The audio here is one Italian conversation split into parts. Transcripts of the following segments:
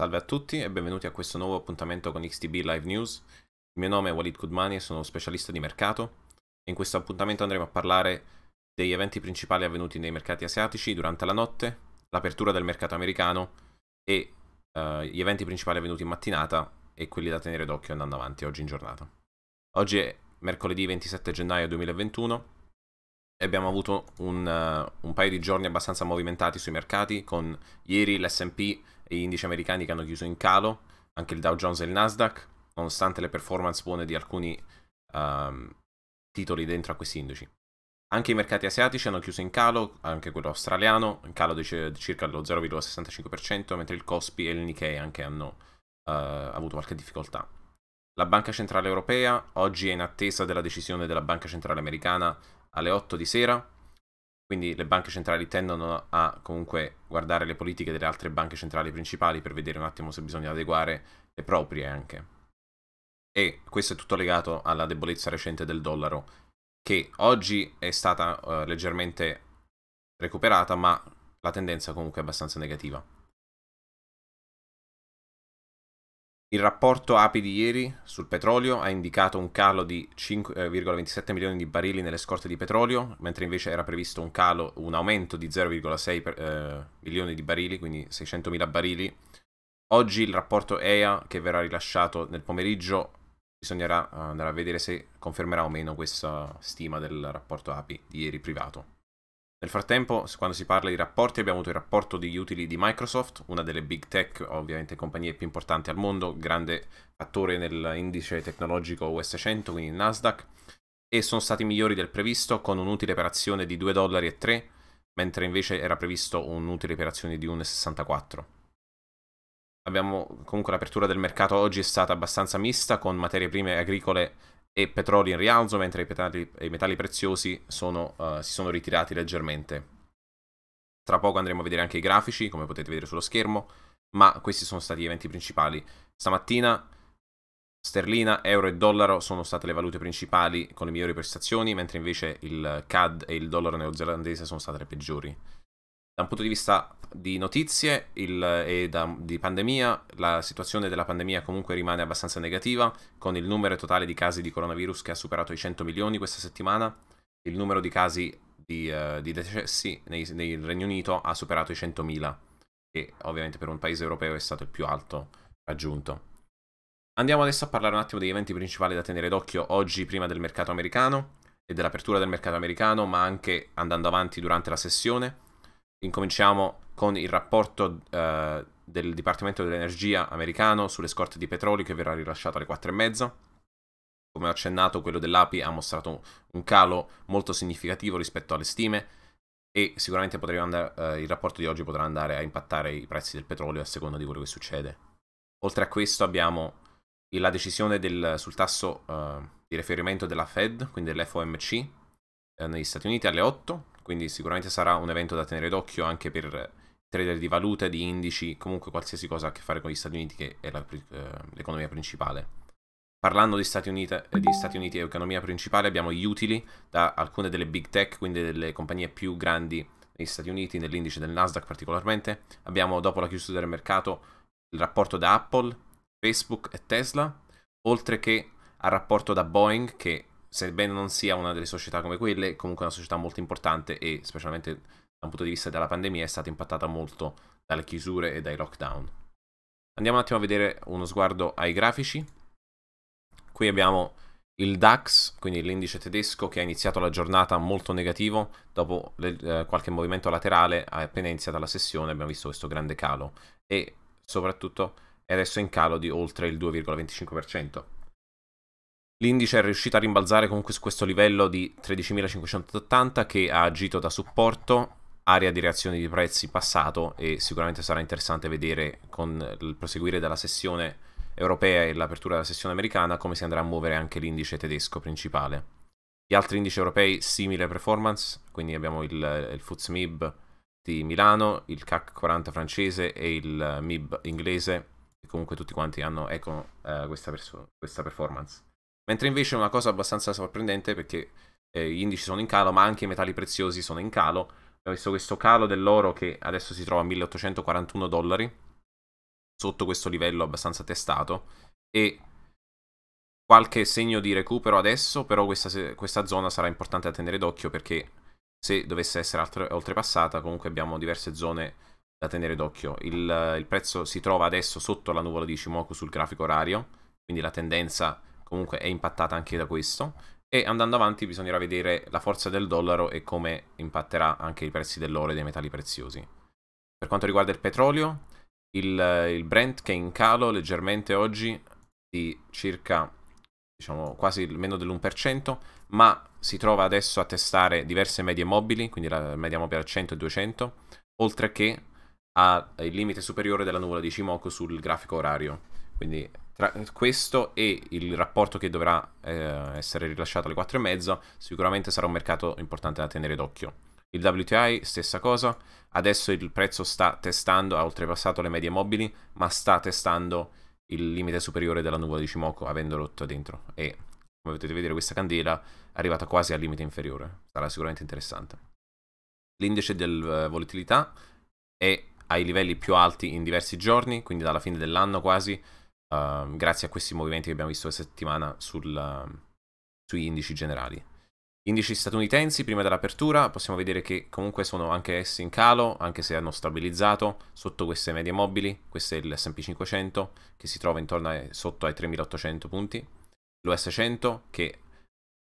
Salve a tutti e benvenuti a questo nuovo appuntamento con XTB Live News. Il mio nome è Walid Kudmani e sono specialista di mercato. In questo appuntamento andremo a parlare degli eventi principali avvenuti nei mercati asiatici durante la notte, l'apertura del mercato americano e uh, gli eventi principali avvenuti in mattinata e quelli da tenere d'occhio andando avanti oggi in giornata. Oggi è mercoledì 27 gennaio 2021 abbiamo avuto un, uh, un, paio di giorni abbastanza movimentati sui mercati, con ieri l'SP e gli indici americani che hanno chiuso in calo, anche il Dow Jones e il Nasdaq, nonostante le performance buone di alcuni um, titoli dentro a questi indici. Anche i mercati asiatici hanno chiuso in calo, anche quello australiano, in calo di, di circa lo 0,65%, mentre il Cospi e il Nikkei anche hanno uh, avuto qualche difficoltà. La Banca Centrale Europea oggi è in attesa della decisione della Banca Centrale Americana alle 8 di sera, quindi le banche centrali tendono a comunque guardare le politiche delle altre banche centrali principali per vedere un attimo se bisogna adeguare le proprie anche. E questo è tutto legato alla debolezza recente del dollaro, che oggi è stata uh, leggermente recuperata, ma la tendenza comunque è abbastanza negativa. Il rapporto API di ieri sul petrolio ha indicato un calo di 5,27 eh, milioni di barili nelle scorte di petrolio, mentre invece era previsto un, calo, un aumento di 0,6 eh, milioni di barili, quindi 600 mila barili. Oggi il rapporto EA, che verrà rilasciato nel pomeriggio, bisognerà andare a vedere se confermerà o meno questa stima del rapporto API di ieri privato. Nel frattempo, quando si parla di rapporti, abbiamo avuto il rapporto di utili di Microsoft, una delle big tech, ovviamente compagnie più importanti al mondo, grande attore nell'indice tecnologico US 100, quindi Nasdaq, e sono stati migliori del previsto con un utile per azione di 2,3 dollari, mentre invece era previsto un utile per azione di 1,64. Abbiamo comunque l'apertura del mercato oggi è stata abbastanza mista, con materie prime agricole e petrolio in rialzo, mentre i, petali, i metalli preziosi sono, uh, si sono ritirati leggermente. Tra poco andremo a vedere anche i grafici, come potete vedere sullo schermo, ma questi sono stati gli eventi principali. Stamattina sterlina, euro e dollaro sono state le valute principali con le migliori prestazioni, mentre invece il CAD e il dollaro neozelandese sono state le peggiori da un punto di vista di notizie il, e da, di pandemia, la situazione della pandemia comunque rimane abbastanza negativa, con il numero totale di casi di coronavirus che ha superato i 100 milioni questa settimana, il numero di casi di, uh, di decessi nel, nel Regno Unito ha superato i 100.000, che ovviamente per un paese europeo è stato il più alto raggiunto. Andiamo adesso a parlare un attimo degli eventi principali da tenere d'occhio oggi prima del mercato americano e dell'apertura del mercato americano, ma anche andando avanti durante la sessione. Incominciamo con il rapporto eh, del Dipartimento dell'Energia americano sulle scorte di petrolio che verrà rilasciato alle 4.30. Come ho accennato, quello dell'API ha mostrato un calo molto significativo rispetto alle stime e sicuramente andare, eh, il rapporto di oggi potrà andare a impattare i prezzi del petrolio a seconda di quello che succede. Oltre a questo abbiamo la decisione del, sul tasso eh, di riferimento della Fed, quindi dell'FOMC, eh, negli Stati Uniti alle 8 quindi sicuramente sarà un evento da tenere d'occhio anche per trader di valute, di indici, comunque qualsiasi cosa a che fare con gli Stati Uniti che è la, eh, l'economia principale. Parlando di Stati, Uniti, eh, di Stati Uniti e economia principale abbiamo gli utili da alcune delle big tech, quindi delle compagnie più grandi negli Stati Uniti, nell'indice del Nasdaq particolarmente. Abbiamo dopo la chiusura del mercato il rapporto da Apple, Facebook e Tesla, oltre che al rapporto da Boeing che sebbene non sia una delle società come quelle, comunque è una società molto importante e specialmente dal punto di vista della pandemia è stata impattata molto dalle chiusure e dai lockdown. Andiamo un attimo a vedere uno sguardo ai grafici. Qui abbiamo il DAX, quindi l'indice tedesco che ha iniziato la giornata molto negativo, dopo le, eh, qualche movimento laterale appena iniziata la sessione abbiamo visto questo grande calo e soprattutto è adesso in calo di oltre il 2,25%. L'indice è riuscito a rimbalzare comunque su questo livello di 13.580 che ha agito da supporto, area di reazione di prezzi passato e sicuramente sarà interessante vedere con il proseguire della sessione europea e l'apertura della sessione americana come si andrà a muovere anche l'indice tedesco principale. Gli altri indici europei simile performance, quindi abbiamo il, il FTSE MIB di Milano, il CAC 40 francese e il MIB inglese, e comunque tutti quanti hanno ecco, eh, questa, questa performance. Mentre invece è una cosa abbastanza sorprendente perché eh, gli indici sono in calo, ma anche i metalli preziosi sono in calo. Abbiamo visto questo calo dell'oro che adesso si trova a 1841 dollari, sotto questo livello abbastanza testato, e qualche segno di recupero adesso, però questa, questa zona sarà importante da tenere d'occhio perché se dovesse essere altre, oltrepassata comunque abbiamo diverse zone da tenere d'occhio. Il, il prezzo si trova adesso sotto la nuvola di Shimoku sul grafico orario, quindi la tendenza comunque è impattata anche da questo. E andando avanti bisognerà vedere la forza del dollaro e come impatterà anche i prezzi dell'oro e dei metalli preziosi. Per quanto riguarda il petrolio, il, il Brent che è in calo leggermente oggi di circa diciamo quasi meno dell'1%, ma si trova adesso a testare diverse medie mobili, quindi la media mobile a 100 e 200, oltre che al limite superiore della nuvola di Shimoku sul grafico orario. Quindi tra eh, questo e il rapporto che dovrà eh, essere rilasciato alle 4 e mezza, sicuramente sarà un mercato importante da tenere d'occhio. Il WTI, stessa cosa, adesso il prezzo sta testando, ha oltrepassato le medie mobili, ma sta testando il limite superiore della nuvola di Cimoco, avendo rotto dentro. E come potete vedere questa candela è arrivata quasi al limite inferiore, sarà sicuramente interessante. L'indice del eh, volatilità è ai livelli più alti in diversi giorni, quindi dalla fine dell'anno quasi, Ehm, grazie a questi movimenti che abbiamo visto la settimana sul, ehm, sui indici generali. Indici statunitensi, prima dell'apertura, possiamo vedere che comunque sono anche essi in calo, anche se hanno stabilizzato sotto queste medie mobili. Questo è il S&P 500 che si trova intorno ai, sotto ai 3800 punti. L'US100 che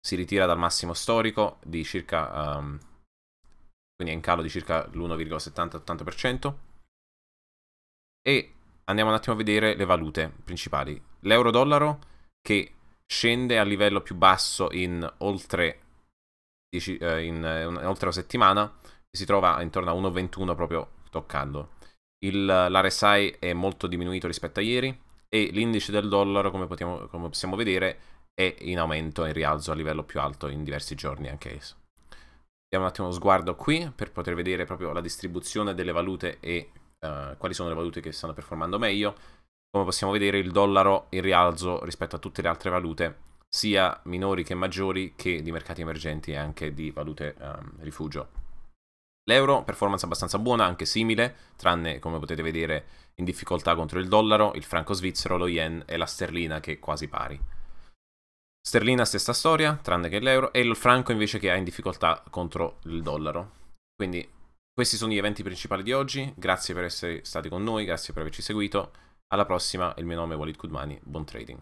si ritira dal massimo storico di circa um, quindi è in calo di circa l'1,70-80% e andiamo un attimo a vedere le valute principali. L'euro-dollaro che scende al livello più basso in oltre, dieci, eh, in, in, eh, oltre una settimana, si trova intorno a 1,21 proprio toccando. L'RSI è molto diminuito rispetto a ieri e l'indice del dollaro, come, potiamo, come possiamo vedere, è in aumento, in rialzo a livello più alto in diversi giorni anche esso. Diamo un attimo uno sguardo qui per poter vedere proprio la distribuzione delle valute e eh, quali sono le valute che stanno performando meglio. Come possiamo vedere il dollaro in rialzo rispetto a tutte le altre valute, sia minori che maggiori, che di mercati emergenti e anche di valute eh, rifugio. L'euro, performance abbastanza buona, anche simile, tranne come potete vedere in difficoltà contro il dollaro, il franco svizzero, lo yen e la sterlina che è quasi pari. Sterlina stessa storia, tranne che l'euro, e il franco invece che ha in difficoltà contro il dollaro. Quindi questi sono gli eventi principali di oggi, grazie per essere stati con noi, grazie per averci seguito. Alla prossima, il mio nome è Walid Kudmani, buon trading.